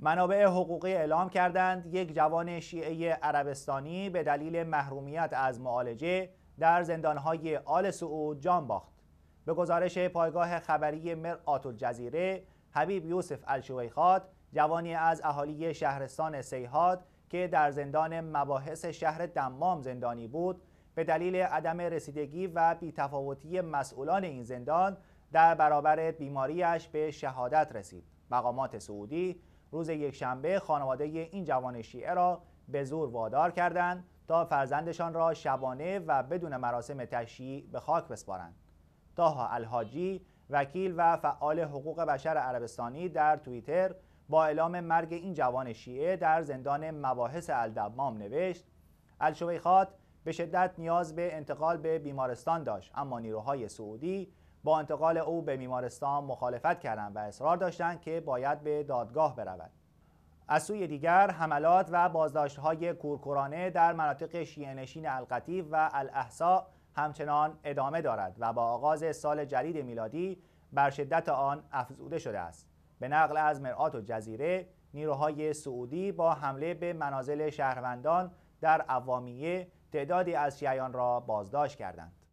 منابع حقوقی اعلام کردند یک جوان شیعه عربستانی به دلیل محرومیت از معالجه در زندانهای آل سعود جان باخت. به گزارش پایگاه خبری مرآت الجزیره، حبیب یوسف الشویخات جوانی از اهالی شهرستان سیحاد که در زندان مباحث شهر دمام زندانی بود، به دلیل عدم رسیدگی و بیتفاوتی مسئولان این زندان در برابر بیماریش به شهادت رسید. مقامات سعودی روز یکشنبه خانواده این جوان شیعه را به زور وادار کردند تا فرزندشان را شبانه و بدون مراسم تشییع به خاک بسپارند. تاها الحاجی وکیل و فعال حقوق بشر عربستانی در توییتر با اعلام مرگ این جوان شیعه در زندان مباحث الدمام نوشت الشویخات به شدت نیاز به انتقال به بیمارستان داشت اما نیروهای سعودی با انتقال او به بیمارستان مخالفت کردند و اصرار داشتند که باید به دادگاه برود از سوی دیگر حملات و های کورکورانه در مناطق نشین القطیف و الاحسا همچنان ادامه دارد و با آغاز سال جدید میلادی بر شدت آن افزوده شده است به نقل از مرآت و جزیره نیروهای سعودی با حمله به منازل شهروندان در عوامیه تعدادی از شیعیان را بازداشت کردند